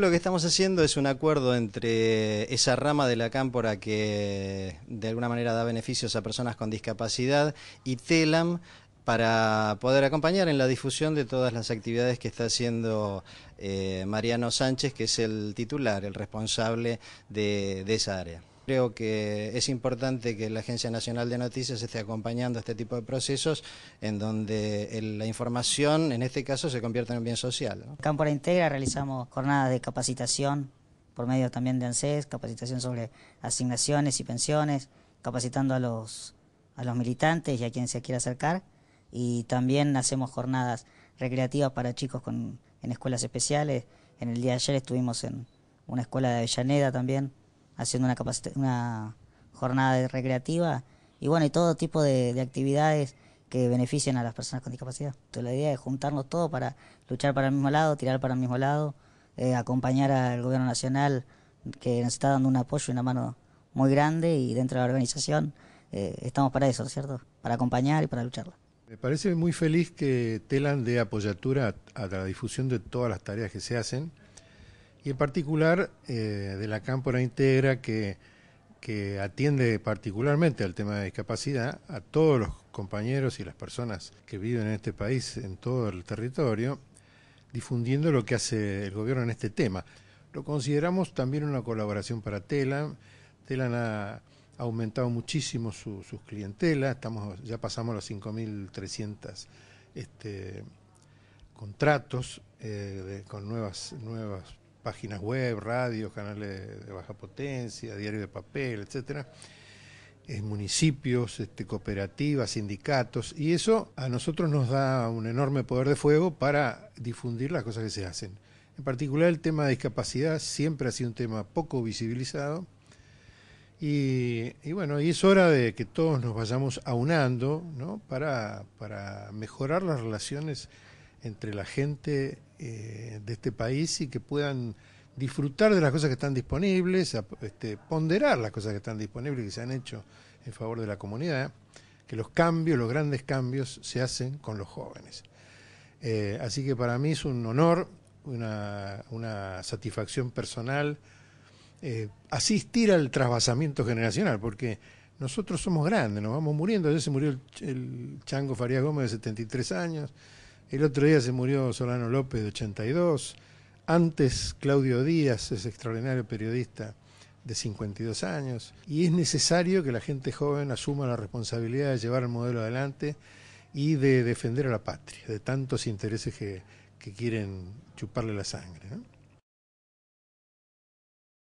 Lo que estamos haciendo es un acuerdo entre esa rama de la cámpora que de alguna manera da beneficios a personas con discapacidad y TELAM para poder acompañar en la difusión de todas las actividades que está haciendo eh, Mariano Sánchez, que es el titular, el responsable de esa área. Creo que es importante que la Agencia Nacional de Noticias esté acompañando este tipo de procesos en donde la información, en este caso, se convierte en un bien social. En Cámpora Integra realizamos jornadas de capacitación por medio también de ANSES, capacitación sobre asignaciones y pensiones, capacitando a los, militantes y a quien se quiera acercar. Y también hacemos jornadas recreativas para chicos con, en escuelas especiales. En el día de ayer estuvimos en una escuela de Avellaneda también haciendo una, una jornada recreativa y bueno, y todo tipo de, actividades que beneficien a las personas con discapacidad. la idea es juntarnos todos para luchar para el mismo lado, tirar para el mismo lado, eh, acompañar al gobierno nacional que nos está dando un apoyo y una mano muy grande y dentro de la organización eh, estamos para eso, ¿cierto? Para acompañar y para lucharla. Me parece muy feliz que Telan dé apoyatura a la difusión de todas las tareas que se hacen y en particular eh, de la Cámpora Integra que, atiende particularmente al tema de discapacidad a todos los compañeros y las personas que viven en este país, en todo el territorio, difundiendo lo que hace el gobierno en este tema. Lo consideramos también una colaboración para TELAN, TELAN ha aumentado muchísimo sus clientelas, estamos, ya pasamos los 5.300 este, contratos eh, con nuevas, nuevas páginas web, radios, canales de baja potencia, diario de papel, etcétera, eh, municipios, este, cooperativas, sindicatos, y eso a nosotros nos da un enorme poder de fuego para difundir las cosas que se hacen. En particular el tema de discapacidad siempre ha sido un tema poco visibilizado, y, bueno, y es hora de que todos nos vayamos aunando ¿no? para, para mejorar las relaciones entre la gente eh, de este país y que puedan disfrutar de las cosas que están disponibles, este, ponderar las cosas que están disponibles, que se han hecho en favor de la comunidad, que los cambios, los grandes cambios se hacen con los jóvenes. Eh, así que para mí es un honor, una, satisfacción personal eh, asistir al trasvasamiento generacional, porque nosotros somos grandes, nos vamos muriendo, ayer se murió el, el Chango Faría Gómez de 73 años, el otro día se murió Solano López de 82. Antes Claudio Díaz es extraordinario periodista de 52 años. Y es necesario que la gente joven asuma la responsabilidad de llevar el modelo adelante y de defender a la patria, de tantos intereses que, quieren chuparle la sangre.